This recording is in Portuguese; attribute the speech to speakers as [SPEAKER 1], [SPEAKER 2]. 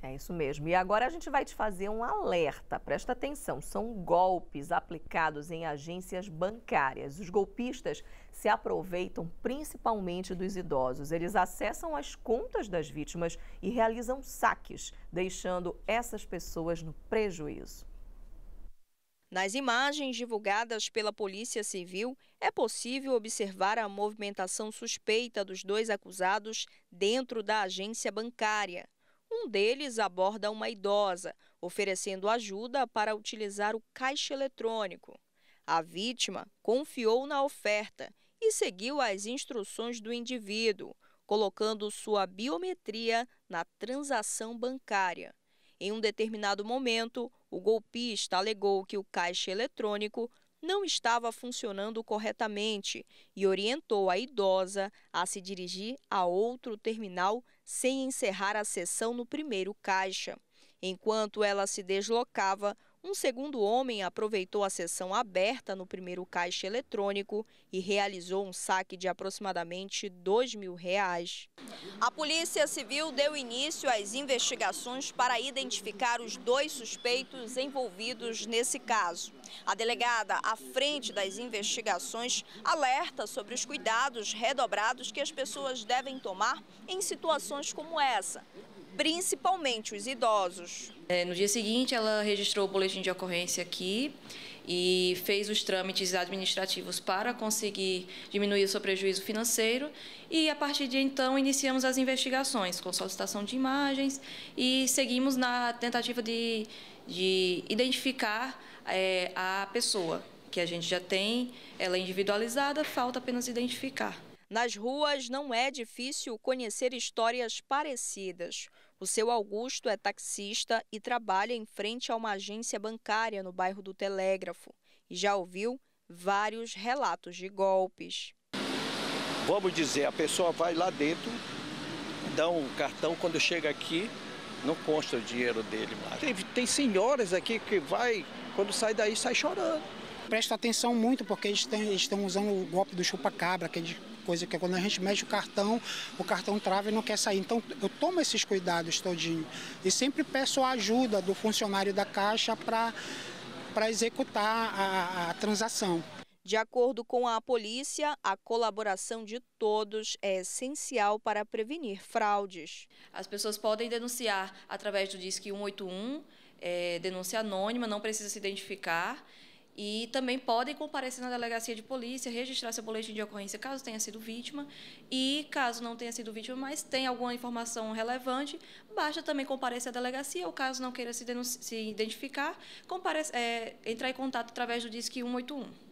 [SPEAKER 1] É isso mesmo. E agora a gente vai te fazer um alerta. Presta atenção: são golpes aplicados em agências bancárias. Os golpistas se aproveitam principalmente dos idosos. Eles acessam as contas das vítimas e realizam saques, deixando essas pessoas no prejuízo. Nas imagens divulgadas pela Polícia Civil, é possível observar a movimentação suspeita dos dois acusados dentro da agência bancária. Um deles aborda uma idosa, oferecendo ajuda para utilizar o caixa eletrônico. A vítima confiou na oferta e seguiu as instruções do indivíduo, colocando sua biometria na transação bancária. Em um determinado momento, o golpista alegou que o caixa eletrônico não estava funcionando corretamente e orientou a idosa a se dirigir a outro terminal sem encerrar a sessão no primeiro caixa. Enquanto ela se deslocava, um segundo homem aproveitou a sessão aberta no primeiro caixa eletrônico e realizou um saque de aproximadamente dois mil reais. A Polícia Civil deu início às investigações para identificar os dois suspeitos envolvidos nesse caso. A delegada à frente das investigações alerta sobre os cuidados redobrados que as pessoas devem tomar em situações como essa, principalmente os idosos.
[SPEAKER 2] É, no dia seguinte, ela registrou o boletim de ocorrência aqui e fez os trâmites administrativos para conseguir diminuir o seu prejuízo financeiro e a partir de então iniciamos as investigações com solicitação de imagens e seguimos na tentativa de, de identificar é,
[SPEAKER 1] a pessoa que a gente já tem, ela é individualizada, falta apenas identificar. Nas ruas não é difícil conhecer histórias parecidas. O seu Augusto é taxista e trabalha em frente a uma agência bancária no bairro do Telégrafo e já ouviu vários relatos de golpes. Vamos dizer, a pessoa vai lá dentro, dá o um cartão, quando chega aqui, não consta o dinheiro dele mais. Tem,
[SPEAKER 2] tem senhoras aqui que vai,
[SPEAKER 1] quando sai daí, sai chorando.
[SPEAKER 2] Presta atenção muito, porque eles, eles estão usando o golpe do chupa-cabra, que eles coisa, que é quando a gente mexe o cartão, o cartão trava e não quer sair. Então eu tomo esses cuidados todinho e sempre peço a ajuda do funcionário da caixa para executar a, a transação.
[SPEAKER 1] De acordo com a polícia, a colaboração de todos é essencial para prevenir fraudes. As pessoas podem denunciar através do Disque 181, é, denúncia anônima, não precisa se identificar.
[SPEAKER 2] E também podem comparecer na delegacia de polícia, registrar seu boletim de ocorrência caso tenha sido vítima. E caso não tenha sido vítima, mas tenha alguma informação relevante, basta também comparecer à delegacia ou caso não queira se, se identificar, é, entrar em contato através do Disque 181.